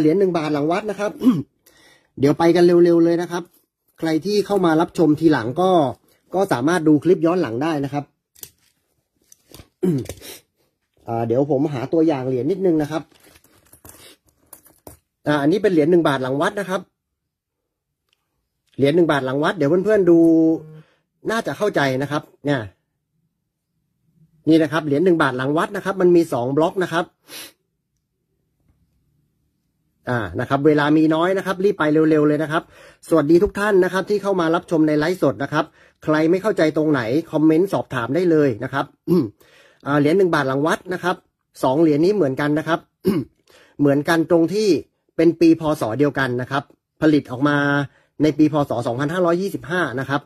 เหรียญหนึ่งบาทหลังวัดนะครับ เดี๋ยวไปกันเร็วๆเลยนะครับ ใครที่เข้ามารับชมทีหลังก็ก็สามารถดูคลิปย้อนหลังได้นะครับเดี๋ยวผมหาตัวอย่าง เหรียญนิดนึงนะครับอันนี้เป็นเหรียญหนึ่งบาทหลังวัดนะครับเหรียญหนึ่งบาทหลังวัด เดี๋ยวเพื่อน ๆ ดูน่าจะเข้าใจนะครับ เนี่ย นี่นะครับเหรียญหนึ่งบาทหลังวัดนะครับ มันมีสองบล็อกนะครับอ่า นะครับ เวลามีน้อยนะครับ รีบไปเร็วๆเลยนะครับ สวัสดีทุกท่านนะครับ ที่เข้ามารับชมในไลฟ์สดนะครับ ใครไม่เข้าใจตรงไหน คอมเมนต์สอบถามได้เลยนะครับเหรียญหนึ่งบาทหลังวัดนะครับ สองเหรียญนี้เหมือนกันนะครับ เหมือนกันตรงที่เป็นปีพศเดียวกันนะครับ ผลิตออกมาในปีพศ2525นะครับ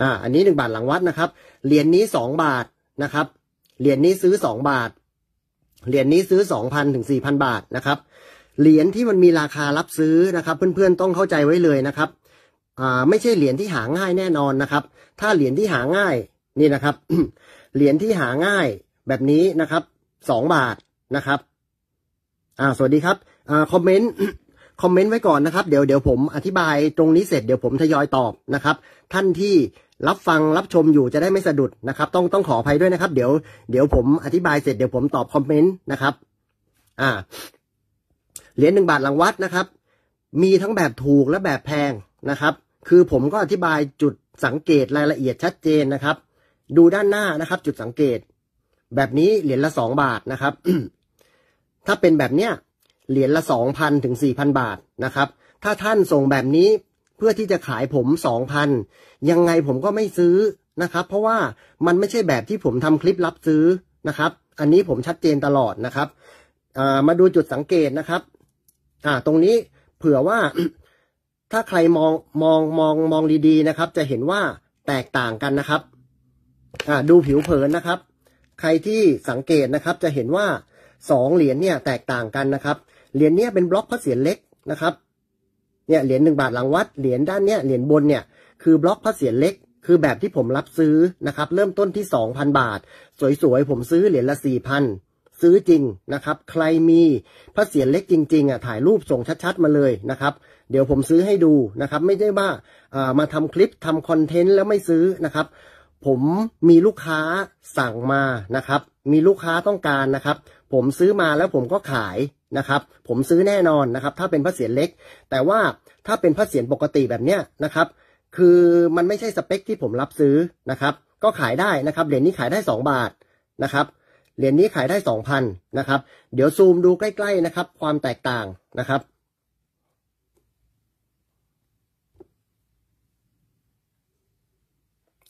อ่า อันนี้หนึ่งบาทหลังวัดนะครับ เหรียญนนี้สองบาทนะครับ เหรียญนนี้ซื้อสองบาท เหรียญนนี้ซื้อสองพันถึงสี่พันบาทนะครับเหรียญที่มันมีราคารับซื้อนะครับ เพื่อนๆต้องเข้าใจไว้เลยนะครับไม่ใช่เหรียญที่หาง่ายแน่นอนนะครับ ถ้าเหรียญที่หาง่ายนี่นะครับ เหรียญที่หาง่ายแบบนี้นะครับสองบาทนะครับ อ่าสวัสดีครับอ่าคอมเมนต์คอมเมนต์ไว้ก่อนนะครับเดี๋ยวเดี๋ยวผมอธิบายตรงนี้เสร็จเดี๋ยวผมทยอยตอบนะครับ ท่านที่รับฟังรับชมอยู่จะได้ไม่สะดุดนะครับ ต้องต้องขออภัยด้วยนะครับ เดี๋ยวเดี๋ยวผมอธิบายเสร็จเดี๋ยวผมตอบคอมเมนต์นะครับ อ่าเหรียญหนึ่งบาทหลังวัดนะครับ มีทั้งแบบถูกและแบบแพงนะครับ คือผมก็อธิบายจุดสังเกตรายละเอียดชัดเจนนะครับ ดูด้านหน้านะครับจุดสังเกต แบบนี้เหรียญละสองบาทนะครับ ถ้าเป็นแบบเนี้ยเหรียญละสองพันถึงสี่พันบาทนะครับ ถ้าท่านส่งแบบนี้เพื่อที่จะขายผมสองพัน ยังไงผมก็ไม่ซื้อนะครับ เพราะว่ามันไม่ใช่แบบที่ผมทำคลิปรับซื้อนะครับ อันนี้ผมชัดเจนตลอดนะครับ มาดูจุดสังเกตนะครับอ่าตรงนี้เผื่อว่าถ้าใครมองมองมองมองดีๆนะครับ จะเห็นว่าแตกต่างกันนะครับอ่าดูผิวเผินนะครับ ใครที่สังเกตนะครับ จะเห็นว่าสองเหรียญเนี่ยแตกต่างกันนะครับเหรียญเนี้ยเป็นบล็อกพระเศียรเล็กนะครับเนี่ยเหรียญหนึ่งบาทหลังวัดเหรียญด้านเนี้ยเหรียญบนเนี่ยคือบล็อกพระเศียรเล็ก คือแบบที่ผมรับซื้อนะครับ เริ่มต้นที่สองพันบาท สวยๆผมซื้อเหรียญละสี่พันซื้อจริงนะครับใครมีพระเศียรเล็กจริงๆอ่ะถ่ายรูปส่งชัดๆมาเลยนะครับ เดี๋ยวผมซื้อให้ดูนะครับ ไม่ได้ว่ามาทำคลิปทำคอนเทนต์แล้วไม่ซื้อนะครับ ผมมีลูกค้าสั่งมานะครับ มีลูกค้าต้องการนะครับ ผมซื้อมาแล้วผมก็ขายนะครับ ผมซื้อแน่นอนนะครับ ถ้าเป็นพระเศียรเล็ก แต่ว่าถ้าเป็นพระเศียรปกติแบบเนี้ยนะครับ คือมันไม่ใช่สเปค ที่ผมรับซื้อนะครับ ก็ขายได้นะครับเหรียญนี้ขายได้ 2 บาทนะครับเหรียญนี้ขายได้สองพันนะครับ เดี๋ยวซูมดูใกล้ ๆนะครับ ความแตกต่างนะครับ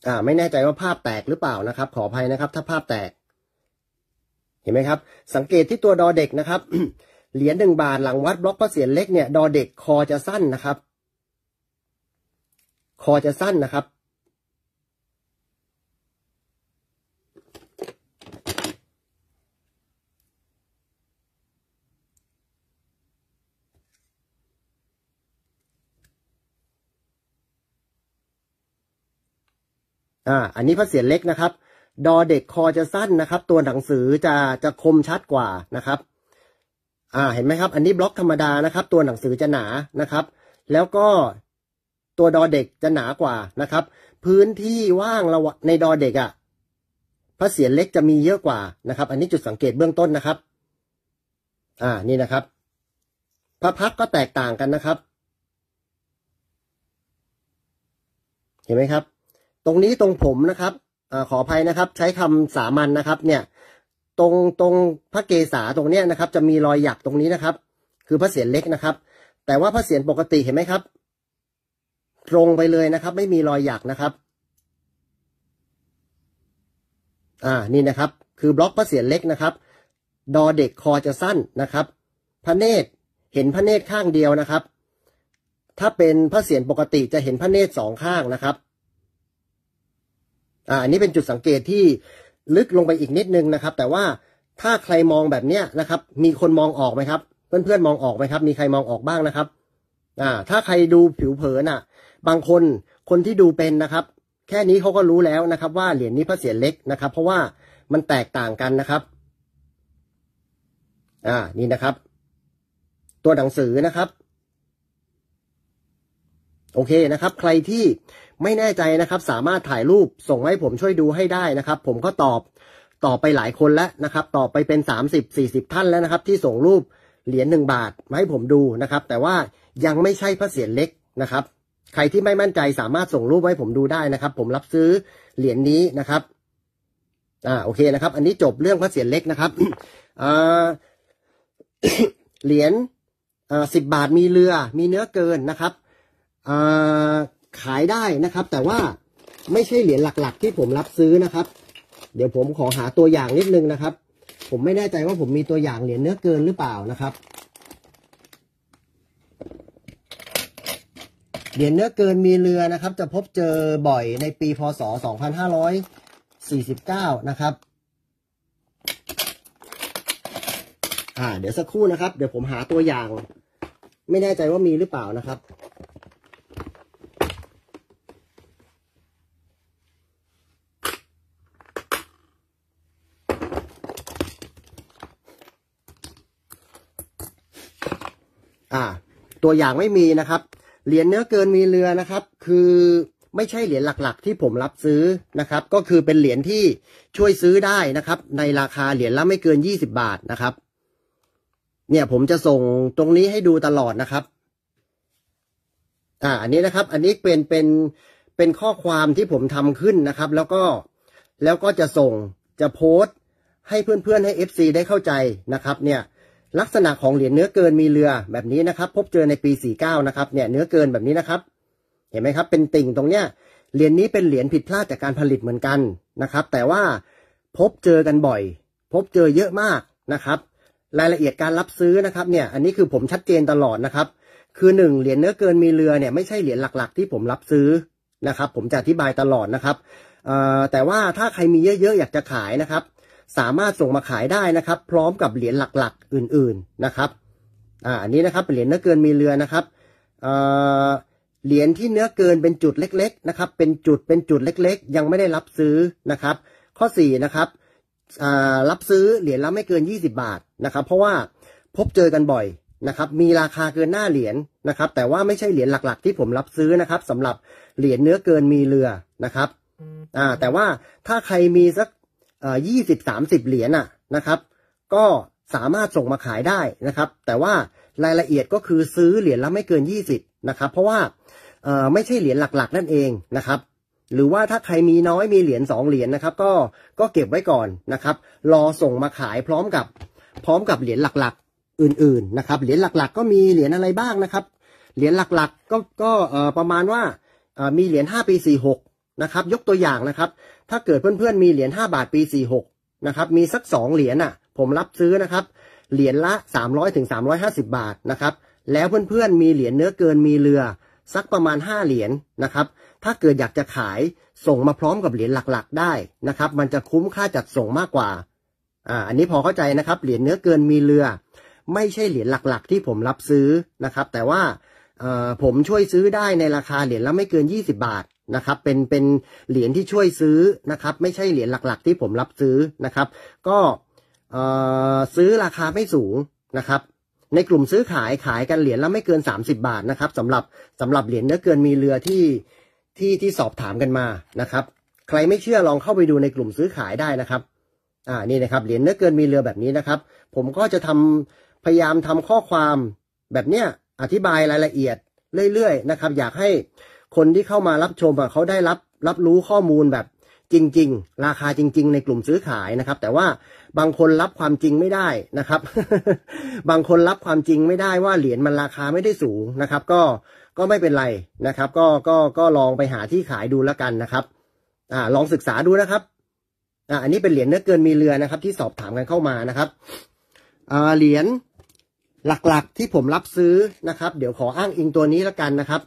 อ่าไม่แน่ใจว่าภาพแตกหรือเปล่านะครับขออภัยนะครับ ถ้าภาพแตก เห็นไหมครับ สังเกตที่ตัวดอเด็กนะครับเหรียญหนึ่งบาทหลังวัดบล็อกพระเศียรเล็กเนี่ยดอเด็กคอจะสั้นนะครับ คอจะสั้นนะครับอ่าอันนี้พระเสียรเล็กนะครับ ดอเด็กคอจะสั้นนะครับ ตัวหนังสือจะจะคมชัดกว่านะครับ อ่าเห็นไหมครับ อันนี้บล็อกธรรมดานะครับ ตัวหนังสือจะหนา นะครับ แล้วก็ตัวดอเด็กจะหนากว่านะครับ พื้นที่ว่างระในดอเด็กอะ่ะพระเสียรเล็กจะมีเยอะกว่านะครับ อันนี้จุดสังเกตเบื้องต้นนะครับ อ่า นี่นะครับพระพักก็แตกต่างกันนะครับ เห็นไหมครับตรงนี้ตรงผมนะครับอขออภัยนะครับใช้คำสามัญนนะครับ เนี่ยตรงตรงพระเกศาตรงเนี้ยนะครับ จะมีรอยหยักตรงนี้นะครับ คือพระเศียรเล็กนะครับ แต่ว่าพระเศียรปกติเห็นไหมครับ ตรงไปเลยนะครับไม่มีรอยหยักนะครับอ่านี่นะครับ คือบล็อกพระเศียรเล็กนะครับ ดอเด็กคอจะสั้นนะครับพระเนตรเห็นพระเนตรข้างเดียวนะครับ ถ้าเป็นพระเศียรปกติจะเห็นพระเนตรสองข้างนะครับอันนี้เป็นจุดสังเกตที่ลึกลงไปอีกนิดนึงนะครับ แต่ว่าถ้าใครมองแบบเนี้ยนะครับ มีคนมองออกไหมครับ เพื่อนๆมองออกไหมครับ มีใครมองออกบ้างนะครับ อ่า ถ้าใครดูผิวเผินอ่ะ บางคนคนที่ดูเป็นนะครับ แค่นี้เขาก็รู้แล้วนะครับ ว่าเหรียญนี้พระเสียรเล็กนะครับ เพราะว่ามันแตกต่างกันนะครับ อ่า นี่นะครับ ตัวหนังสือนะครับ โอเคนะครับ ใครที่ไม่แน่ใจนะครับ สามารถถ่ายรูปส่งให้ผมช่วยดูให้ได้นะครับ ผมก็ตอบตอบไปหลายคนแล้วนะครับตอบไปเป็น30 40ท่านแล้วนะครับ ที่ส่งรูปเหรียญหนึ่งบาทมาให้ผมดูนะครับ แต่ว่ายังไม่ใช่พระเศียรเล็กนะครับ ใครที่ไม่มั่นใจสามารถส่งรูปให้ผมดูได้นะครับ ผมรับซื้อเหรียญนี้นะครับอ่าโอเคนะครับ อันนี้จบเรื่องพระเศียรเล็กนะครับอ่าเหรียญอ่าสิบบาทมีเรือ มีเนื้อเกินนะครับอ่าขายได้นะครับ แต่ว่าไม่ใช่เหรียญหลักๆ ที่ผมรับซื้อนะครับ เดี๋ยวผมขอหาตัวอย่างนิดนึงนะครับ ผมไม่แน่ใจว่าผมมีตัวอย่างเหรียญเนื้อเกินหรือเปล่านะครับเหรียญเนื้อเกินมีเรือนะครับ จะพบเจอบ่อยในปีพศ2549นะครับอ่าเดี๋ยวสักครู่นะครับ เดี๋ยวผมหาตัวอย่าง ไม่แน่ใจว่ามีหรือเปล่านะครับตัวอย่างไม่มีนะครับเหรียญเนื้อเกินมีเรือนะครับ คือไม่ใช่เหรียญหลักๆ ที่ผมรับซื้อนะครับ ก็คือเป็นเหรียญที่ช่วยซื้อได้นะครับ ในราคาเหรียญละไม่เกิน 20 บาทนะครับ เนี่ยผมจะส่งตรงนี้ให้ดูตลอดนะครับอ่าอันนี้นะครับอันนี้เป็นเป็นเป็นข้อความที่ผมทำขึ้นนะครับ แล้วก็แล้วก็จะส่งจะโพสต์ให้เพื่อนๆ ให้ FC ได้เข้าใจนะครับ เนี่ยลักษณะของเหรียญเนื้อเกินมีเรือแบบนี้นะครับ พบเจอในปี 49 นะครับเนี่ยเนื้อเกินแบบนี้นะครับ เห็นไหมครับ เป็นติ่งตรงเนี้ย เหรียญนี้เป็นเหรียญผิดพลาดจากการผลิตเหมือนกันนะครับ แต่ว่าพบเจอกันบ่อย พบเจอเยอะมากนะครับ รายละเอียดการรับซื้อนะครับเนี่ยอันนี้คือผมชัดเจนตลอดนะครับ คือหนึ่งเหรียญเนื้อเกินมีเรือเนี่ยไม่ใช่เหรียญหลักๆ ที่ผมรับซื้อนะครับ ผมจะอธิบายตลอดนะครับแต่ว่าถ้าใครมีเยอะๆอยากจะขายนะครับสามารถส่งมาขายได้นะครับ พร้อมกับเหรียญหลักๆอื่นๆนะครับอ่าอันนี้นะครับเหรียญเนื้อเกินมีเรือนะครับเหรียญที่เนื้อเกินเป็นจุดเล็กๆนะครับ เป็นจุดเป็นจุดเล็กๆ ยังไม่ได้รับซื้อนะครับ ข้อ4นะครับรับซื้อเหรียญละไม่เกิน 20 บาทนะครับ เพราะว่าพบเจอกันบ่อยนะครับ มีราคาเกินหน้าเหรียญนะครับ แต่ว่าไม่ใช่เหรียญหลักๆ ที่ผมรับซื้อนะครับ สำหรับเหรียญเนื้อเกินมีเรือนะครับอ่าแต่ว่าถ้าใครมีสักยี่สิบสามสิบเหรียญน่ะนะครับ ก็สามารถส่งมาขายได้นะครับ แต่ว่ารายละเอียดก็คือซื้อเหรียญละไม่เกิน 20นะครับเพราะว่าไม่ใช่เหรียญหลักๆนั่นเองนะครับ หรือว่าถ้าใครมีน้อยมีเหรียญสองเหรียญนะครับก็ก็เก็บไว้ก่อนนะครับรอส่งมาขายพร้อมกับพร้อมกับเหรียญหลักๆอื่นๆนะครับเหรียญหลักๆ ก็มีเหรียญอะไรบ้างนะครับเหรียญหลักๆก็ก็ประมาณว่ามีเหรียญ5ปี46นะครับยกตัวอย่างนะครับถ้าเกิดเพื่อนๆมีเหรียญ 5 บาทปี 46นะครับมีสัก 2 เหรียญอ่ะผมรับซื้อนะครับเหรียญละ 300ถึง350 บาทนะครับแล้วเพื่อนๆมีเหรียญเนื้อเกินมีเรือสักประมาณ5เหรียญนะครับถ้าเกิดอยากจะขายส่งมาพร้อมกับเหรียญหลักๆ ได้นะครับมันจะคุ้มค่าจัดส่งมากกว่าอ่าอันนี้พอเข้าใจนะครับ เหรียญเนื้อเกินมีเรือ ไม่ใช่เหรียญหลักๆ ที่ผมรับซื้อนะครับ แต่ว่าผมช่วยซื้อได้ในราคาเหรียญละไม่เกิน 20 บาทนะครับเป็นเป็นเหรียญที่ช่วยซื้อนะครับ ไม่ใช่เหรียญหลักๆที่ผมรับซื้อนะครับ ก็ซื้อราคาไม่สูงนะครับ ในกลุ่มซื้อขายขายกันเหรียญแล้วไม่เกิน 30 บาทนะครับสำหรับสำหรับเหรียญเนื้อเกินมีเรือที่ที่ที่สอบถามกันมานะครับ ใครไม่เชื่อลองเข้าไปดูในกลุ่มซื้อขายได้นะครับอ่านี่นะครับเหรียญเนื้อเกินมีเรือแบบนี้นะครับ ผมก็จะทำพยายามทำข้อความแบบเนี้ยอธิบายรายละเอียดเรื่อย ๆนะครับ อยากให้คนที่เข้ามารับชมเขาได้รับ รับรู้ข้อมูลแบบจริง ๆ ราคาจริง ๆ ในกลุ่มซื้อขายนะครับ แต่ว่าบางคนรับความจริงไม่ได้นะครับ บางคนรับความจริงไม่ได้ว่าเหรียญมันราคาไม่ได้สูงนะครับ ก็ก็ไม่เป็นไรนะครับ ก็ก็ก็ลองไปหาที่ขายดูแล้วกันนะครับ อ่าลองศึกษาดูนะครับอ่าอันนี้เป็นเหรียญเนื้อเกินมีเรือนะครับ ที่สอบถามกันเข้ามานะครับอ่าเหรียญหลักๆที่ผมรับซื้อนะครับ เดี๋ยวขออ้างอิงตัวนี้แล้วกันนะครับ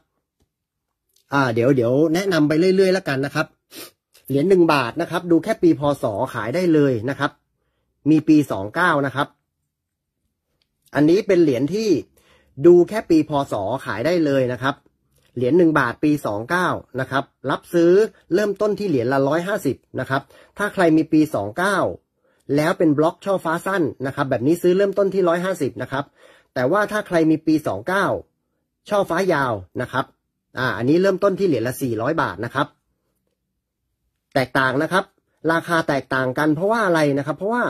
อ่าเดี๋ยวเดี๋ยวแนะนำไปเรื่อยๆแล้วกันนะครับเหรียญหนึ่งบาทนะครับ ดูแค่ปีพศขายได้เลยนะครับ มีปีสองเก้านะครับอันนี้เป็นเหรียญที่ดูแค่ปีพศขายได้เลยนะครับเหรียญหนึ่งบาทปีสองเก้านะครับรับซื้อเริ่มต้นที่เหรียญละร้อยห้าสิบนะครับ ถ้าใครมีปีสองเก้าแล้วเป็นบล็อกช่อฟ้าสั้นนะครับ แบบนี้ซื้อเริ่มต้นที่ร้อยห้าสิบนะครับ แต่ว่าถ้าใครมีปีสองเก้าช่อฟ้ายาวนะครับอ่าอันนี้เริ่มต้นที่เหรียญละสี่ร้อยบาทนะครับ แตกต่างนะครับ ราคาแตกต่างกันเพราะว่าอะไรนะครับ เพราะว่า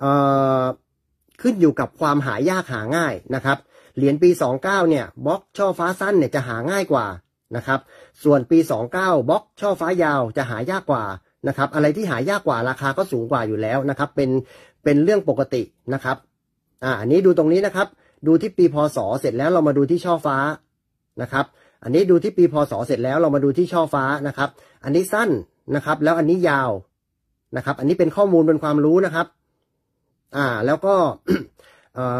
เอ่อขึ้นอยู่กับความหายากหาง่ายนะครับเหรียญปี29เนี่ยบล็อกช่อฟ้าสั้นเนี่ยจะหาง่ายกว่านะครับ ส่วนปี29บล็อกช่อฟ้ายาวจะหายากกว่านะครับ อะไรที่หายากกว่าราคาก็สูงกว่าอยู่แล้วนะครับ เป็นเป็นเรื่องปกตินะครับอ่าอันนี้ดูตรงนี้นะครับ ดูที่ปีพศเสร็จแล้วเรามาดูที่ช่อฟ้านะครับอันนี้ดูที่ปีพศเสร็จแล้วเรามาดูที่ช่อฟ้านะครับ อันนี้สั้นนะครับ แล้วอันนี้ยาวนะครับ อันนี้เป็นข้อมูลเป็นความรู้นะครับ อ่าแล้วก็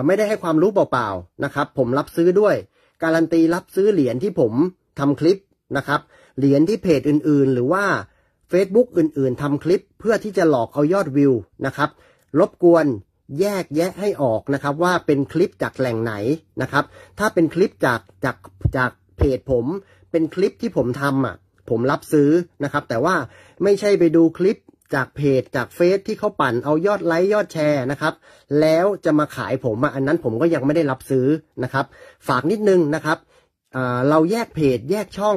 ไม่ได้ให้ความรู้เปล่าๆนะครับ ผมรับซื้อด้วย การันตีรับซื้อเหรียญที่ผมทำคลิปนะครับ เหรียญที่เพจอื่นๆ หรือว่า Facebook อื่นๆทำคลิปเพื่อที่จะหลอกเอายอดวิวนะครับรบกวนแยกแยะให้ออกนะครับ ว่าเป็นคลิปจากแหล่งไหนนะครับ ถ้าเป็นคลิปจากจากจากเพจผมเป็นคลิปที่ผมทำอ่ะ ผมรับซื้อนะครับ แต่ว่าไม่ใช่ไปดูคลิปจากเพจจากเฟซที่เขาปั่นเอายอดไลค์ยอดแชร์นะครับ แล้วจะมาขายผมอันนั้นผมก็ยังไม่ได้รับซื้อนะครับ ฝากนิดนึงนะครับเราแยกเพจแยกช่อง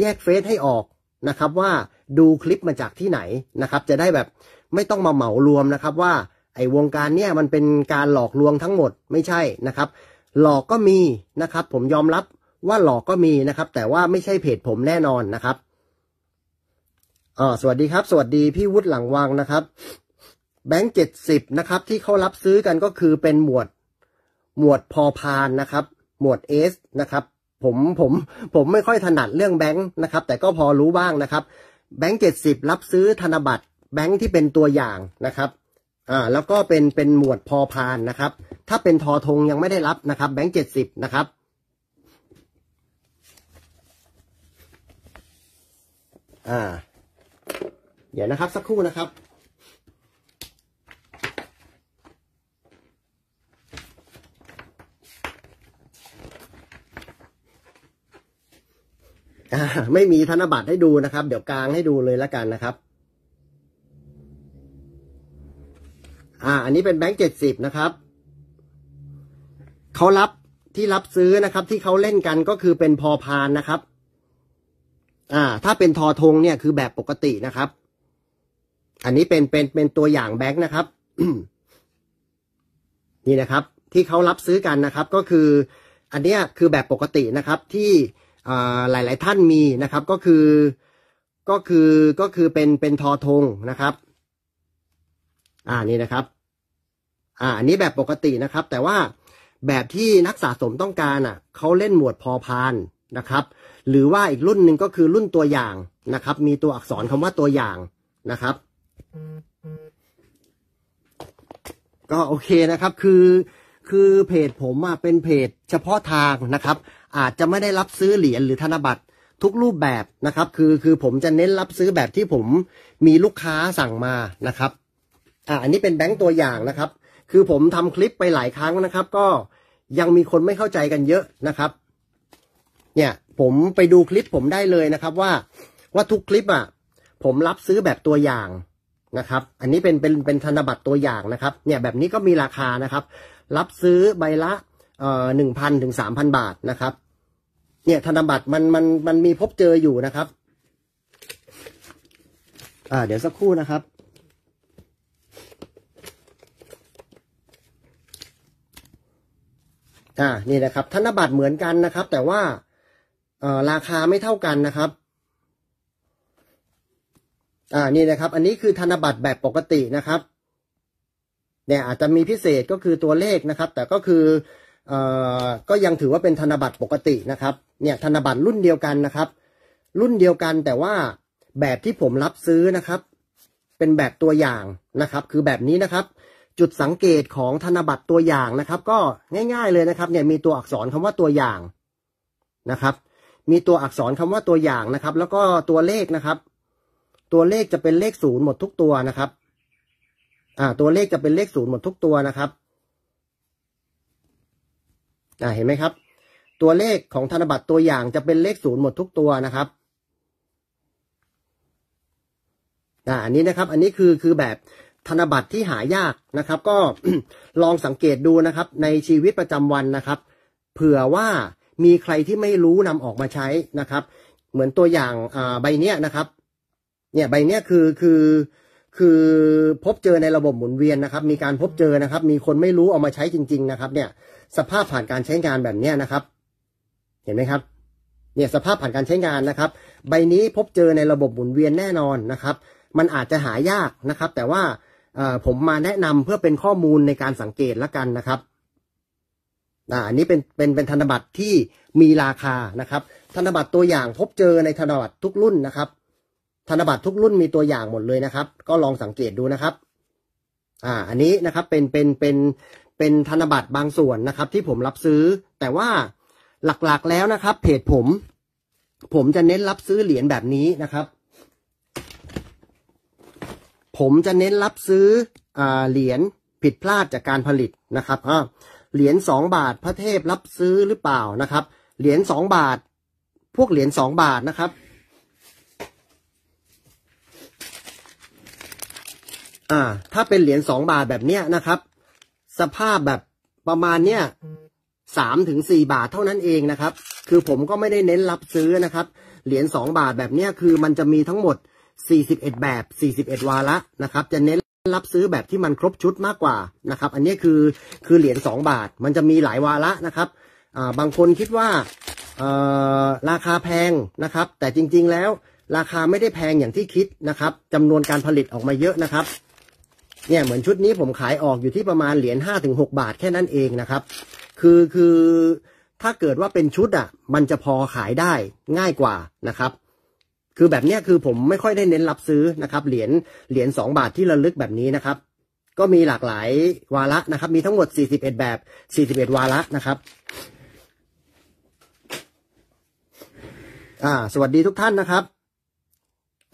แยกเฟซให้ออกนะครับว่าดูคลิปมาจากที่ไหนนะครับจะได้แบบไม่ต้องมาเหมารวมนะครับ ว่าไอ้วงการเนี่ยมันเป็นการหลอกลวงทั้งหมดไม่ใช่นะครับ หลอกก็มีนะครับผมยอมรับว่าหลอกก็มีนะครับ แต่ว่าไม่ใช่เพจผมแน่นอนนะครับอ่าสวัสดีครับ สวัสดีพี่วุฒิหลังวังนะครับ แบงค์เจ็ดสิบนะครับ ที่เขารับซื้อกันก็คือเป็นหมวด หมวดพอพานนะครับ หมวดเอสนะครับ ผมผมผมไม่ค่อยถนัดเรื่องแบงค์นะครับ แต่ก็พอรู้บ้างนะครับ แบงค์เจ็ดสิบรับซื้อธนบัตรแบงค์ที่เป็นตัวอย่างนะครับ อ่าแล้วก็เป็นเป็นหมวดพอพานนะครับ ถ้าเป็นทอทงยังไม่ได้รับนะครับ แบงค์เจ็ดสิบนะครับอ่า เดี๋ยวนะครับ สักครู่นะครับไม่มีธนบัตรให้ดูนะครับ เดี๋ยวกลางให้ดูเลยละกันนะครับ อ่า อันนี้เป็นแบงค์เจ็ดสิบนะครับ เขารับที่รับซื้อนะครับ ที่เขาเล่นกันก็คือเป็นพอพานนะครับอ่า ถ้าเป็นทอทงเนี่ยคือแบบปกตินะครับ อันนี้เป็นเป็นเป็นตัวอย่างแบงค์นะครับ นี่นะครับ ที่เขารับซื้อกันนะครับ ก็คือ อันเนี้ยคือแบบปกตินะครับ ที่อ่าหลายหลายท่านมีนะครับ ก็คือ ก็คือก็คือเป็นเป็นทอทงนะครับ อ่านี่นะครับ อ่าอันนี้แบบปกตินะครับ แต่ว่าแบบที่นักสะสมต้องการอ่ะเขาเล่นหมวดพอพานนะครับหรือว่าอีกรุ่นหนึ่งก็คือรุ่นตัวอย่างนะครับ มีตัวอักษรคำว่าตัวอย่างนะครับ ก็โอเคนะครับคือคือเพจผมอ่ะเป็นเพจเฉพาะทางนะครับ อาจจะไม่ได้รับซื้อเหรียญหรือธนบัตรทุกรูปแบบนะครับ คือคือผมจะเน้นรับซื้อแบบที่ผมมีลูกค้าสั่งมานะครับอ่าอันนี้เป็นแบงค์ตัวอย่างนะครับ คือผมทำคลิปไปหลายครั้งนะครับ ก็ยังมีคนไม่เข้าใจกันเยอะนะครับเนี่ยผมไปดูคลิปผมได้เลยนะครับว่า ว่าทุกคลิปอ่ะผมรับซื้อแบบตัวอย่างนะครับ อันนี้เป็นเป็นเป็นธนบัตรตัวอย่างนะครับเนี่ยแบบนี้ก็มีราคานะครับ รับซื้อใบละเอ่อหนึ่งพันถึงสามพันบาทนะครับเนี่ยธนบัตรมันมันมันมีพบเจออยู่นะครับอ่าเดี๋ยวสักครู่นะครับอ่านี่นะครับ ธนบัตรเหมือนกันนะครับ แต่ว่าราคาไม่เท่ากันนะครับ อ่า นี่นะครับ อันนี้คือธนบัตรแบบปกตินะครับ เนี่ยอาจจะมีพิเศษก็คือตัวเลขนะครับ แต่ก็คือเอ่อก็ยังถือว่าเป็นธนบัตรปกตินะครับ เนี่ย ธนบัตรรุ่นเดียวกันนะครับ รุ่นเดียวกันแต่ว่าแบบที่ผมรับซื้อนะครับ เป็นแบบตัวอย่างนะครับ คือแบบนี้นะครับ จุดสังเกตของธนบัตรตัวอย่างนะครับ ก็ง่าย ๆ เลยนะครับ เนี่ยมีตัวอักษรคำว่าตัวอย่างนะครับมีตัวอักษรคำว่าตัวอย่างนะครับ แล้วก็ตัวเลขนะครับ ตัวเลขจะเป็นเลขศูนย์หมดทุกตัวนะครับอ่า ตัวเลขจะเป็นเลขศูนย์หมดทุกตัวนะครับ อ่าเห็นไหมครับ ตัวเลขของธนบัตรตัวอย่างจะเป็นเลขศูนย์หมดทุกตัวนะครับ อ่าอันนี้นะครับ อันนี้คือคือแบบธนบัตรที่หายากนะครับ ก็ลองสังเกตดูนะครับ ในชีวิตประจำวันนะครับ เผื่อว่ามีใครที่ไม่รู้นำออกมาใช้นะครับ เหมือนตัวอย่างใบเนี้ยนะครับเนี่ยใบเนี้ยคือคือคือพบเจอในระบบหมุนเวียนนะครับ มีการพบเจอนะครับ มีคนไม่รู้เอามาใช้จริง ๆ นะครับ เนี่ยสภาพผ่านการใช้งานแบบเนี้ยนะครับ เห็นไหมครับเนี่ยสภาพผ่านการใช้งานนะครับ ใบนี้พบเจอในระบบหมุนเวียนแน่นอนนะครับ มันอาจจะหายากนะครับ แต่ว่าผมมาแนะนำเพื่อเป็นข้อมูลในการสังเกตละกันนะครับอ่าอันนี้เป็นเป็นเป็นธนบัตรที่มีราคานะครับ ธนบัตรตัวอย่างพบเจอในธนบัตรทุกรุ่นนะครับ ธนบัตรทุกรุ่นมีตัวอย่างหมดเลยนะครับ ก็ลองสังเกตดูนะครับ อ่า อันนี้นะครับเป็นเป็นเป็นเป็นธนบัตรบางส่วนนะครับ ที่ผมรับซื้อ แต่ว่าหลัก ๆแล้วนะครับเพจผม ผมจะเน้นรับซื้อเหรียญแบบนี้นะครับ ผมจะเน้นรับซื้อเหรียญผิดพลาดจากการผลิตนะครับอ่าเหรียญสองบาทพระเทพรับซื้อหรือเปล่านะครับ เหรียญสองบาท พวกเหรียญสองบาทนะครับอ่าถ้าเป็นเหรียญสองบาทแบบเนี้ยนะครับ สภาพแบบประมาณเนี้ยสามถึงสี่บาทเท่านั้นเองนะครับ คือผมก็ไม่ได้เน้นรับซื้อนะครับเหรียญสองบาทแบบเนี้ยคือมันจะมีทั้งหมดสี่สิบเอ็ดแบบสี่สิบเอ็ดวาระนะครับจะเน้นรับซื้อแบบที่มันครบชุดมากกว่านะครับ อันนี้คือคือเหรียญ2บาทมันจะมีหลายวาระนะครับบางคนคิดว่าราคาแพงนะครับ แต่จริงๆแล้วราคาไม่ได้แพงอย่างที่คิดนะครับจำนวนการผลิตออกมาเยอะนะครับเนี่ยเหมือนชุดนี้ผมขายออกอยู่ที่ประมาณเหรียญห้าถึงหกบาทแค่นั้นเองนะครับ คือคือถ้าเกิดว่าเป็นชุดอะ่ะมันจะพอขายได้ง่ายกว่านะครับคือแบบเนี้ยคือผมไม่ค่อยได้เน้นรับซื้อนะครับ เหรียญเหรียญ2บาทที่ระลึกแบบนี้นะครับ ก็มีหลากหลายวาระนะครับ มีทั้งหมด41แบบ41วาระนะครับอ่าสวัสดีทุกท่านนะครับ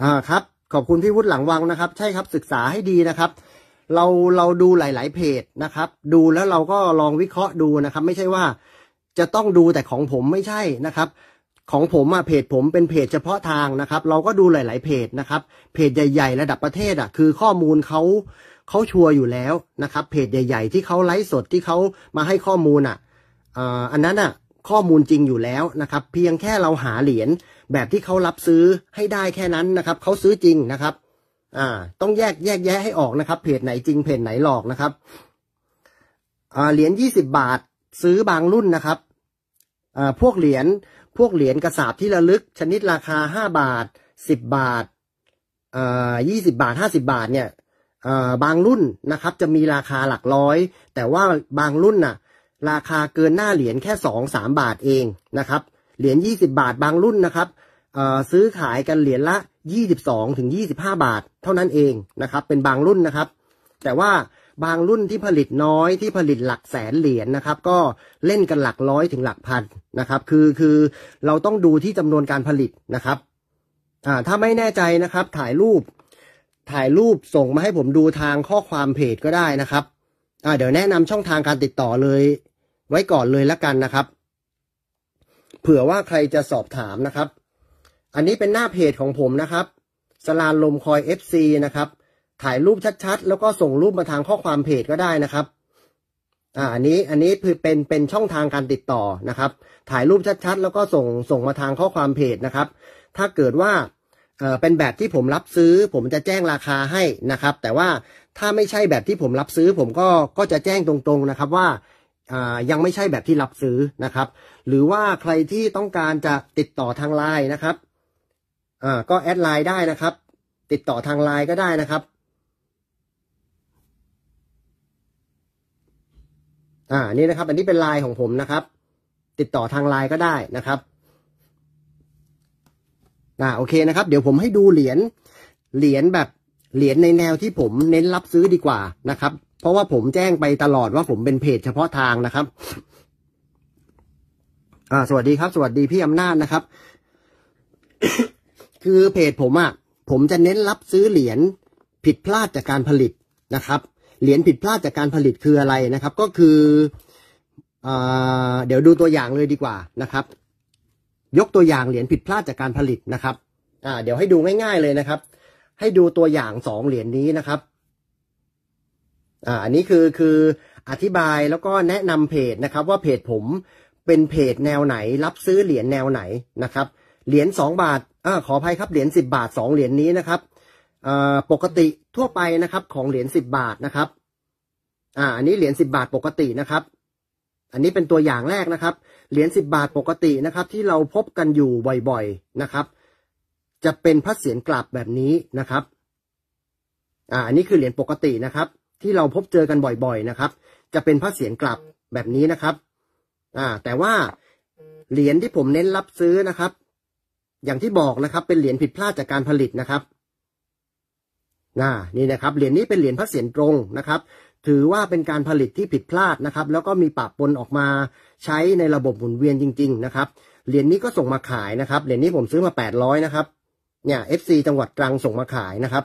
อ่าครับ ขอบคุณพี่วุฒิหลังวังนะครับ ใช่ครับศึกษาให้ดีนะครับ เราเราดูหลาย ๆ เพจนะครับ ดูแล้วเราก็ลองวิเคราะห์ดูนะครับ ไม่ใช่ว่าจะต้องดูแต่ของผมไม่ใช่นะครับของผมอะเพจผมเป็นเพจเฉพาะทางนะครับ เราก็ดูหลาย ๆเพจนะครับเพจใหญ่ๆระดับประเทศอะคือข้อมูลเขาเขาชัวร์อยู่แล้วนะครับ เพจใหญ่ ๆที่เขาไลฟ์สดที่เขามาให้ข้อมูลอะอันนั้นอะข้อมูลจริงอยู่แล้วนะครับ เพียงแค่เราหาเหรียญแบบที่เขารับซื้อให้ได้แค่นั้นนะครับเขาซื้อจริงนะครับอ่าต้องแยกแยกแยะให้ออกนะครับเพจไหนจริงเพจไหนหลอกนะครับอ่าเหรียญยี่สิบบาทซื้อบางรุ่นนะครับอ่าพวกเหรียญพวกเหรียญกระสาบที่ระลึก ชนิดราคาห้าบาทสิบบาทอ่อยี่สิบาทห้าสิบาทเนี่ยบางรุ่นนะครับจะมีราคาหลักร้อย แต่ว่าบางรุ่นน่ะราคาเกินหน้าเหรียญแค่สองสามบาทเองนะครับเหรียญยี่สิบาทบางรุ่นนะครับซื้อขายกันเหรียญละยี่สิบสองถึงยี่สิบห้าบาทเท่านั้นเองนะครับเป็นบางรุ่นนะครับ แต่ว่าบางรุ่นที่ผลิตน้อยที่ผลิตหลักแสนเหรียญนนะครับ ก็เล่นกันหลักร้อยถึงหลักพันนะครับ คือคือเราต้องดูที่จำนวนการผลิตนะครับอ่าถ้าไม่แน่ใจนะครับ ถ่ายรูป ถ่ายรูปส่งมาให้ผมดูทางข้อความเพจก็ได้นะครับอ่าเดี๋ยวแนะนำช่องทางการติดต่อเลย ไว้ก่อนเลยละกันนะครับ เผื่อว่าใครจะสอบถามนะครับ อันนี้เป็นหน้าเพจของผมนะครับสลานลมคอย FC นะครับถ่ายรูปชัดๆ แล้วก็ส่งรูปมาทางข้อความเพจก็ได้นะครับ อ่าอันนี้ อันนี้คือเป็น เป็นช่องทางการติดต่อนะครับ ถ่ายรูปชัดๆ แล้วก็ส่ง ส่งมาทางข้อความเพจนะครับ ถ้าเกิดว่า เอ่อ เป็นแบบที่ผมรับซื้อ ผมจะแจ้งราคาให้นะครับ แต่ว่า ถ้าไม่ใช่แบบที่ผมรับซื้อ ผมก็ ก็จะแจ้งตรงๆ นะครับ ว่ายังไม่ใช่แบบที่รับซื้อนะครับ หรือว่าใครที่ต้องการจะติดต่อทางไลน์นะครับก็แอดไลน์ได้นะครับ ติดต่อทางไลน์ก็ได้นะครับอ่านี่นะครับ อันนี้เป็นไลน์ของผมนะครับ ติดต่อทางไลน์ก็ได้นะครับอ่าโอเคนะครับ เดี๋ยวผมให้ดูเหรียญเหรียญแบบเหรียญในแนวที่ผมเน้นรับซื้อดีกว่านะครับ เพราะว่าผมแจ้งไปตลอดว่าผมเป็นเพจเฉพาะทางนะครับอ่าสวัสดีครับ สวัสดีพี่อำนาจนะครับ คือเพจผมอะ่ะผมจะเน้นรับซื้อเหรียญผิดพลาดจากการผลิตนะครับเหรียญผิดพลาดจากการผลิตคืออะไรนะครับ ก็คือเอเดี๋ยวดูตัวอย่างเลยดีกว่านะครับ ยกตัวอย่างเหรียญผิดพลาดจากการผลิตนะครับเดี๋ยวให้ดูง่าย ๆเลยนะครับ ให้ดูตัวอย่างสองเหรียญนี้นะครับอ่าอันนี้คือคืออธิบายแล้วก็แนะนำเพจนะครับ ว่าเพจผมเป็นเพจแนวไหน รับซื้อเหรียญแนวไหนนะครับเหรียญสองบาทอ่าขออภัยครับเหรียญสิบบาทสองเหรียญนี้นะครับปกติทั่วไปนะครับ ของเหรียญสิบบาทนะครับอ่าอันนี้เหรียญสิบบาทปกตินะครับ อันนี้เป็นตัวอย่างแรกนะครับเหรียญสิบบาทปกตินะครับ ที่เราพบกันอยู่บ่อยๆนะครับ จะเป็นพระเศียรกลับแบบนี้นะครับอ่าอันนี้คือเหรียญปกตินะครับ ที่เราพบเจอกันบ่อยๆนะครับ จะเป็นพระเศียรกลับแบบนี้นะครับอ่าแต่ว่าเหรียญที่ผมเน้นรับซื้อนะครับ อย่างที่บอกนะครับ เป็นเหรียญผิดพลาดจากการผลิตนะครับนะนี่นะครับเหรียญนี้เป็นเหรียญพระเศียรตรงนะครับ ถือว่าเป็นการผลิตที่ผิดพลาดนะครับ แล้วก็มีปะปนออกมาใช้ในระบบหมุนเวียนจริงๆ นะครับเหรียญนี้ก็ส่งมาขายนะครับเหรียญนี้ผมซื้อมาแปดร้อยนะครับ เนี่ยเอฟซีจังหวัดตรังส่งมาขายนะครับ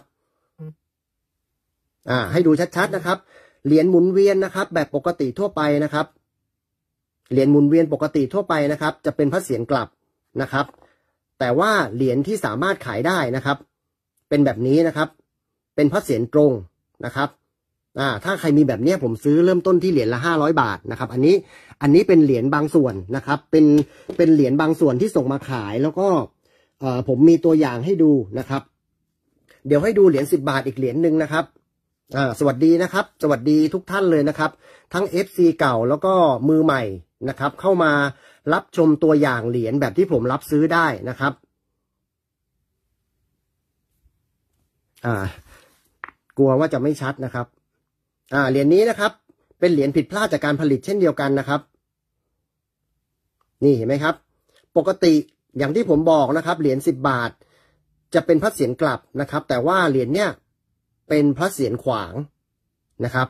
อ่า ให้ดูชัดๆนะครับเหรียญหมุนเวียนนะครับ แบบปกติทั่วไปนะครับเหรียญหมุนเวียนปกติทั่วไปนะครับ จะเป็นพระเศียรกลับนะครับ แต่ว่าเหรียญที่สามารถขายได้นะครับ เป็นแบบนี้นะครับเป็นพระเศียรตรงนะครับ อ่า ถ้าใครมีแบบนี้ผมซื้อเริ่มต้นที่เหรียญละห้าร้อยบาทนะครับ อันนี้อันนี้เป็นเหรียญบางส่วนนะครับ เป็นเป็นเหรียญบางส่วนที่ส่งมาขาย แล้วก็เอ่อผมมีตัวอย่างให้ดูนะครับ เดี๋ยวให้ดูเหรียญสิบบาทอีกเหรียญหนึ่งนะครับ อ่า สวัสดีนะครับ สวัสดีทุกท่านเลยนะครับ ทั้ง f ซเก่าแล้วก็มือใหม่นะครับ เข้ามารับชมตัวอย่างเหรียญแบบที่ผมรับซื้อได้นะครับ อ่ากลัวว่าจะไม่ชัดนะครับอ่าเหรียญนนี้นะครับ เป็นเหรียญผิดพลาดจากการผลิตเช่นเดียวกันนะครับ นี่เห็นไหมครับ ปกติอย่างที่ผมบอกนะครับ เหรียญสิบบาทจะเป็นพระเสียรกลับนะครับ แต่ว่าเหรียญเนี่ยเป็นพระเสียรขวางนะครับ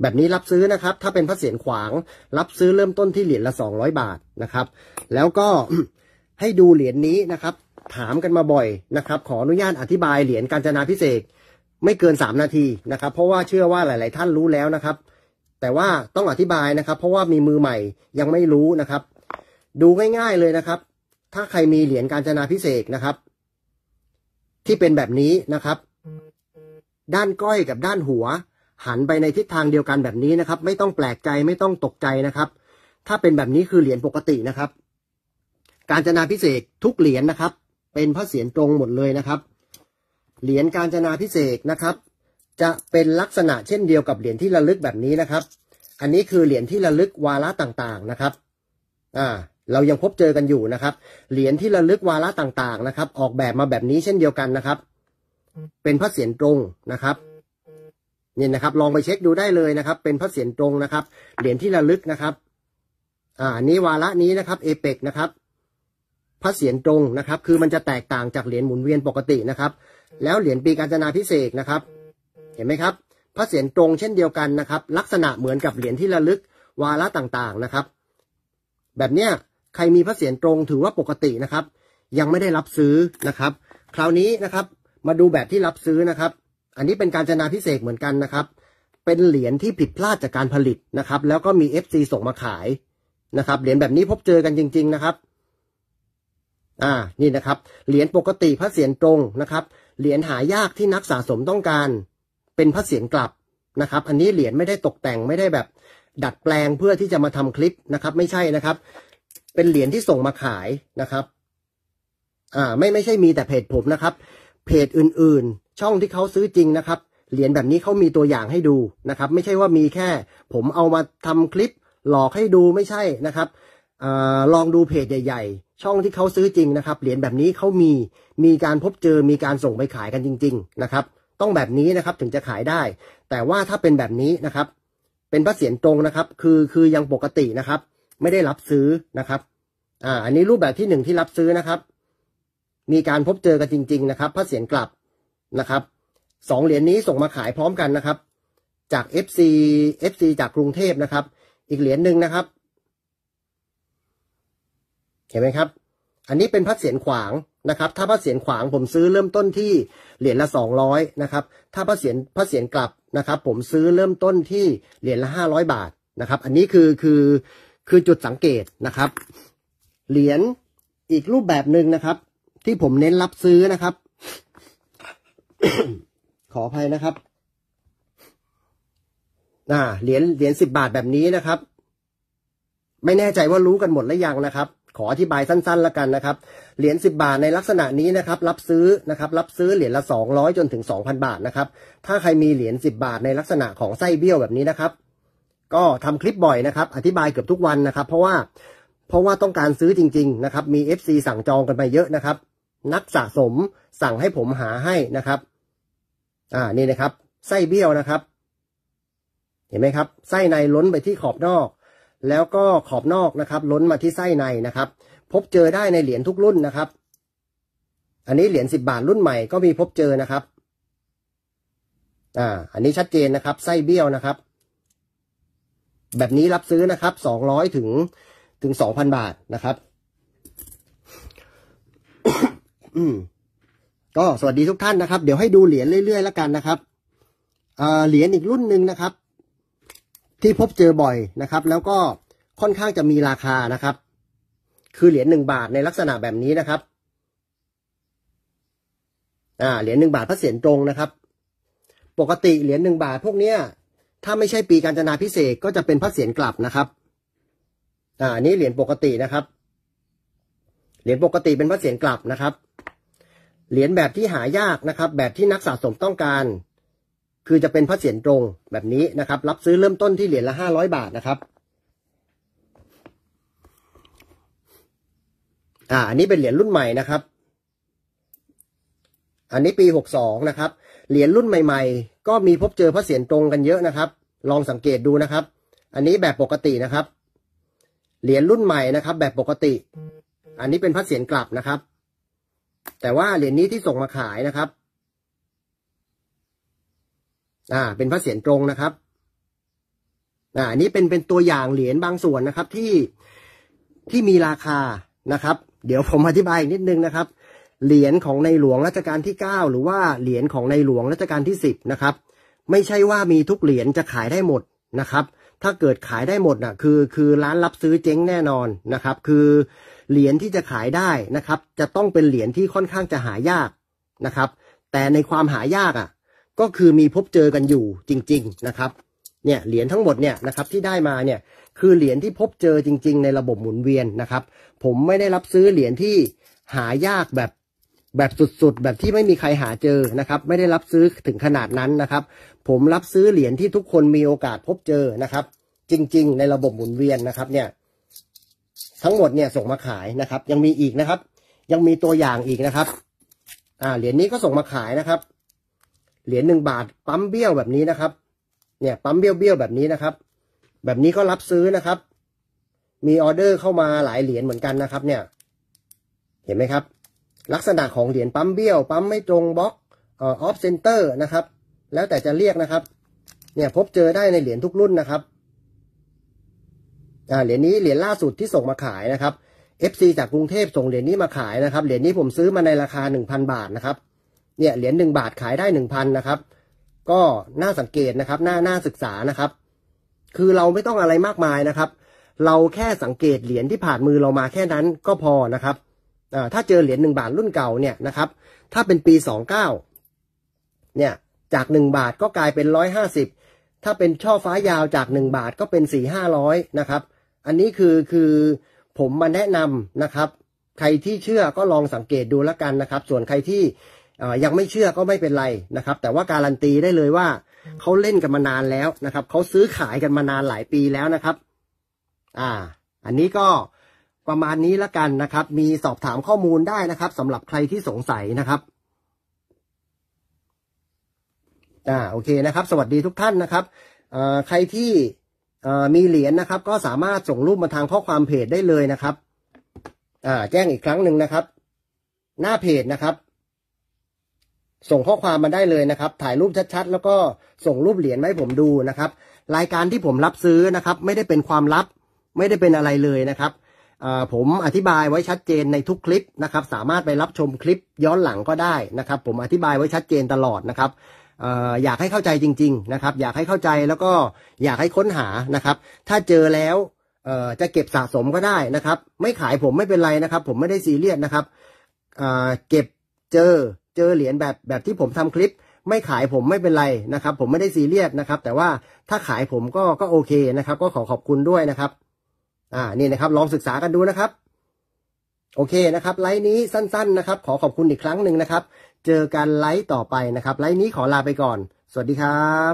แบบนี้รับซื้อนะครับ ถ้าเป็นพระเสียรขวางรับซื้อเริ่มต้นที่เหรียญละสองร้อยบาทนะครับ แล้วก็ให้ดูเหรียญนี้นะครับ ถามกันมาบ่อยนะครับ ขออนุญาตอธิบายเหรียญการจนาพิเศษไม่เกิน 3 นาทีนะครับ เพราะว่าเชื่อว่าหลายๆท่านรู้แล้วนะครับ แต่ว่าต้องอธิบายนะครับ เพราะว่ามีมือใหม่ยังไม่รู้นะครับ ดูง่ายๆเลยนะครับ ถ้าใครมีเหรียญการจนาพิเศษนะครับ ที่เป็นแบบนี้นะครับ ด้านก้อยกับด้านหัว หันไปในทิศทางเดียวกันแบบนี้นะครับ ไม่ต้องแปลกใจไม่ต้องตกใจนะครับ ถ้าเป็นแบบนี้คือเหรียญปกตินะครับ การจนาพิเศษทุกเหรียญนะครับ เป็นพระเศียรตรงหมดเลยนะครับเหรียญการจนาพิเศษนะครับ จะเป็นลักษณะเช่นเดียวกับ เหรียญที่ระลึกแบบนี้นะครับ อันนี้คือเหรียญที่ระลึกวาระต่างๆนะครับอ่าเรายังพบเจอกันอยู่นะครับเหรียญที่ระลึกวาระต่างๆนะครับ ออกแบบมาแบบนี้เช่นเดียวกันนะครับ เป็นพระเศียรตรงนะครับเนี่ยนะครับ ลองไปเช็คดูได้เลยนะครับ เป็นพระเศียรตรงนะครับเหรียญที่ระลึกนะครับ อ่านี้วาระนี้นะครับเอเปกนะครับพระเศียรตรงนะครับ คือมันจะแตกต่างจากเหรียญหมุนเวียนปกตินะครับแล้วเหรียญปีกาญจนาพิเศษนะครับ เห็นไหมครับพระเศียรตรงเช่นเดียวกันนะครับ ลักษณะเหมือนกับเหรียญที่ระลึกวาระต่างๆนะครับ แบบเนี้ยใครมีพระเศียรตรงถือว่าปกตินะครับ ยังไม่ได้รับซื้อนะครับ คราวนี้นะครับมาดูแบบที่รับซื้อนะครับ อันนี้เป็นการจนาพิเศษเหมือนกันนะครับ เป็นเหรียญที่ผิดพลาดจากการผลิตนะครับ แล้วก็มี FC ส่งมาขายนะครับเหรียญแบบนี้พบเจอกันจริง ๆนะครับอ่า นี่นะครับ เหรียญปกติพระเศียรตรงนะครับ เหรียญหายากที่นักสะสมต้องการ เป็นพระเศียรกลับนะครับ อันนี้เหรียญไม่ได้ตกแต่งไม่ได้แบบ ดัดแปลงเพื่อที่จะมาทำคลิปนะครับ ไม่ใช่นะครับ เป็นเหรียญที่ส่งมาขายนะครับ อ่า ไม่ไม่ใช่มีแต่เพจผมนะครับ เพจอื่นๆ ช่องที่เขาซื้อจริงนะครับ เหรียญแบบนี้เขามีตัวอย่างให้ดูนะครับ ไม่ใช่ว่ามีแค่ ผมเอามาทำคลิป หลอกให้ดู ไม่ใช่นะครับอลองดูเพจใหญ่ ๆ ช่องที่เขาซื้อจริงนะครับ เหรียญแบบนี้เขามี มีการพบเจอมีการส่งไปขายกันจริง ๆ นะครับ ต้องแบบนี้นะครับถึงจะขายได้ แต่ว่าถ้าเป็นแบบนี้นะครับ เป็นพระเสียรตรงนะครับ คือคือยังปกตินะครับ ไม่ได้รับซื้อนะครับอ่าอันนี้รูปแบบที่หนึ่งที่รับซื้อนะครับ มีการพบเจอกันจริง ๆ นะครับพระเสียรกลับนะครับสองเหรียญนี้ส่งมาขายพร้อมกันนะครับ จาก FC FC จากกรุงเทพนะครับ อีกเหรียญหนึ่งนะครับเห็นไหมครับ อันนี้เป็นพัดเสียนขวางนะครับ ถ้าพัดเสียนขวางผมซื้อเริ่มต้นที่ เหรียญละ200นะครับ ถ้าพัดเสียนพัดเสียนกลับนะครับ ผมซื้อเริ่มต้นที่เหรียญละ500 บาทนะครับ อันนี้คือคือคือจุดสังเกตนะครับ เหรียญอีกรูปแบบหนึ่งนะครับ ที่ผมเน้นรับซื้อนะครับ ขออภัยนะครับน่าเหรียญเหรียญสิบบาทแบบนี้นะครับ ไม่แน่ใจว่ารู้กันหมดหรือยังนะครับขออธิบายสั้นๆแล้วกันนะครับ เหรียญ10 บาทในลักษณะนี้นะครับ รับซื้อนะครับ รับซื้อเหรียญละ 200 จนถึง 2,000 บาทนะครับ ถ้าใครมีเหรียญ10 บาทในลักษณะของไส้เบี้ยวแบบนี้นะครับ ก็ทำคลิปบ่อยนะครับอธิบายเกือบทุกวันนะครับ เพราะว่าเพราะว่าต้องการซื้อจริง ๆนะครับ มี FC สั่งจองกันไปเยอะนะครับ นักสะสมสั่งให้ผมหาให้นะครับอ่านี่นะครับ ไส้เบี้ยวนะครับ เห็นไหมครับไส้ในล้นไปที่ขอบนอกแล้วก็ขอบนอกนะครับ ล้นมาที่ไส้ในนะครับ พบเจอได้ในเหรียญทุกรุ่นนะครับ อันนี้เหรียญสิบบาทรุ่นใหม่ก็มีพบเจอนะครับ อ่า อันนี้ชัดเจนนะครับไส้เบี้ยวนะครับ แบบนี้รับซื้อนะครับสองร้อยถึงถึงสองพันบาทนะครับก็สวัสดีทุกท่านนะครับเดี๋ยวให้ดูเหรียญเรื่อยๆแล้วกันนะครับเหรียญอีกรุ่นหนึ่งนะครับที่พบเจอบ่อยนะครับ แล้วก็ค่อนข้างจะมีราคานะครับ คือเหรียญหนึ่งบาทในลักษณะแบบนี้นะครับอ่าเหรียญหนึ่งบาทพระเศียรตรงนะครับ ปกติเหรียญหนึ่งบาทพวกเนี้ย ถ้าไม่ใช่ปีการจนาพิเศษก็จะเป็นพระเศียรกลับนะครับอ่านนี้เหรียญปกตินะครับเหรียญปกติเป็นพระเศียรกลับนะครับเหรียญแบบที่หายากนะครับ แบบที่นักสะสมต้องการคือจะเป็นพระเศียรตรงแบบนี้นะครับ รับซื้อเริ่มต้นที่เหรียญละห้าร้อยบาทนะครับอ่าอันนี้เป็นเหรียญรุ่นใหม่นะครับ อันนี้ปีหกสองนะครับ เหรียญรุ่นใหม่ ๆ ก็มีพบเจอพระเศียรตรงกันเยอะนะครับ ลองสังเกตดูนะครับ อันนี้แบบปกตินะครับเหรียญรุ่นใหม่นะครับ แบบปกติ อันนี้เป็นพระเศียรกลับนะครับ แต่ว่าเหรียญนี้ที่ส่งมาขายนะครับอ่า เป็นพระเศียรตรงนะครับอ่านี้เป็นเป็นตัวอย่างเหรียญบางส่วนนะครับที่ที่มีราคานะครับ เดี๋ยวผมอธิบายนิดนึงนะครับ เหรียญของในหลวงรัชกาลที่ 9 หรือว่าเหรียญของในหลวงรัชกาลที่10นะครับ ไม่ใช่ว่ามีทุกเหรียญจะขายได้หมดนะครับ ถ้าเกิดขายได้หมดน่ะคือคือร้านรับซื้อเจ๊งแน่นอนนะครับ คือเหรียญที่จะขายได้นะครับ จะต้องเป็นเหรียญที่ค่อนข้างจะหายากนะครับ แต่ในความหายากอ่ะก็คือมีพบเจอกันอยู่จริงๆนะครับ เนี่ยเหรียญทั้งหมดเนี่ยนะครับ ที่ได้มาเนี่ย คือเหรียญที่พบเจอจริงๆในระบบหมุนเวียนนะครับ ผมไม่ได้รับซื้อเหรียญที่หายากแบบแบบสุดๆ แบบที่ไม่มีใครหาเจอนะครับ ไม่ได้รับซื้อถึงขนาดนั้นนะครับ ผมรับซื้อเหรียญที่ทุกคนมีโอกาสพบเจอนะครับ จริงๆ ในระบบหมุนเวียนนะครับเนี่ยทั้งหมดเนี่ยส่งมาขายนะครับ ยังมีอีกนะครับ ยังมีตัวอย่างอีกนะครับอ่าเหรียญนี้ก็ส่งมาขายนะครับเหรียญหนึ่งบาทปั๊มเบี้ยวแบบนี้นะครับ เนี่ยปั๊มเบี้ยวเบี้ยวแบบนี้นะครับ แบบนี้ก็รับซื้อนะครับ มีออเดอร์เข้ามาหลายเหรียญเหมือนกันนะครับเนี่ย เห็นไหมครับ ลักษณะของเหรียญปั๊มเบี้ยวปั๊มไม่ตรงบล็อกออฟเซนเตอร์นะครับแล้วแต่จะเรียกนะครับ เนี่ยพบเจอได้ใน เหรียญทุกรุ่นนะครับเหรียญนี้เหรียญล่าสุดที่ส่งมาขายนะครับ FC จากกรุงเทพส่งเหรียญนี้มาขายนะครับ เหรียญนี้ผมซื้อมาในราคา1,000 บาทนะครับเนี่ยเหรียญหนึ่งบาทขายได้หนึ่งพันนะครับก็น่าสังเกตนะครับน่าน่าศึกษานะครับ คือเราไม่ต้องอะไรมากมายนะครับ เราแค่สังเกตเหรียญที่ผ่านมือเรามาแค่นั้นก็พอนะครับถ้าเจอเหรียญหนึ่งบาทรุ่นเก่าเนี่ยนะครับถ้าเป็นปีสองเก้าเนี่ยจากหนึ่งบาทก็กลายเป็นร้อยห้าสิบถ้าเป็นช่อฟ้ายาวจากหนึ่งบาทก็เป็นสี่ห้าร้อยนะครับอันนี้คือคือผมมาแนะนำนะครับ ใครที่เชื่อก็ลองสังเกตดูแล้วกันนะครับ ส่วนใครที่ยังไม่เชื่อก็ไม่เป็นไรนะครับ แต่ว่าการันตีได้เลยว่า เขาเล่นกันมานานแล้วนะครับ เขาซื้อขายกันมานานหลายปีแล้วนะครับ อ่า อันนี้ก็ประมาณนี้ละกันนะครับ มีสอบถามข้อมูลได้นะครับสำหรับใครที่สงสัยนะครับ อ่า โอเคนะครับ สวัสดีทุกท่านนะครับใครที่มีเหรียญนนะครับ ก็สามารถส่งรูปมาทางข้อความเพจได้เลยนะครับ อ่า แจ้งอีกครั้งหนึ่งนะครับ หน้าเพจนะครับส่งข้อความมาได้เลยนะครับ ถ่ายรูปชัด ๆ แล้วก็ส่งรูปเหรียญมาให้ผมดูนะครับ รายการที่ผมรับซื้อนะครับ ไม่ได้เป็นความลับไม่ได้เป็นอะไรเลยนะครับ ผมอธิบายไว้ชัดเจนในทุกคลิปนะครับ สามารถไปรับชมคลิปย้อนหลังก็ได้นะครับ ผมอธิบายไว้ชัดเจนตลอดนะครับอยากให้เข้าใจจริง ๆนะครับ อยากให้เข้าใจแล้วก็อยากให้ค้นหานะครับ ถ้าเจอแล้วจะเก็บสะสมก็ได้นะครับ ไม่ขายผมไม่เป็นไรนะครับ ผมไม่ได้ซีเรียสนะครับเก็บเจอเจอเหรียญแบบแบบที่ผมทำคลิป ไม่ขายผมไม่เป็นไรนะครับ ผมไม่ได้ซีเรียสนะครับ แต่ว่าถ้าขายผมก็ก็โอเคนะครับ ก็ขอขอบคุณด้วยนะครับ อ่านี่นะครับ ลองศึกษากันดูนะครับ โอเคนะครับ ไลฟ์นี้สั้น ๆ นะครับ ขอขอบคุณอีกครั้งหนึ่งนะครับ เจอกันไลฟ์ต่อไปนะครับ ไลฟ์นี้ขอลาไปก่อน สวัสดีครับ